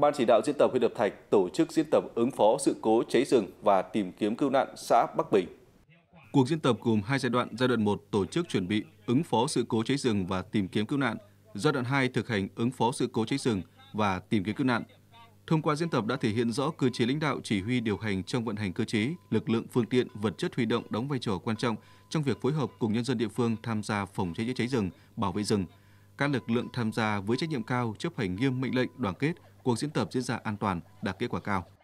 Ban chỉ đạo diễn tập huyện Đập Thạch tổ chức diễn tập ứng phó sự cố cháy rừng và tìm kiếm cứu nạn xã Bắc Bình. Cuộc diễn tập gồm hai giai đoạn, giai đoạn 1 tổ chức chuẩn bị ứng phó sự cố cháy rừng và tìm kiếm cứu nạn, giai đoạn 2 thực hành ứng phó sự cố cháy rừng và tìm kiếm cứu nạn. Thông qua diễn tập đã thể hiện rõ cơ chế lãnh đạo chỉ huy điều hành trong vận hành cơ chế, lực lượng phương tiện, vật chất huy động đóng vai trò quan trọng trong việc phối hợp cùng nhân dân địa phương tham gia phòng cháy chữa cháy rừng, bảo vệ rừng. Các lực lượng tham gia với trách nhiệm cao chấp hành nghiêm mệnh lệnh đoàn kết, cuộc diễn tập diễn ra an toàn đạt kết quả cao.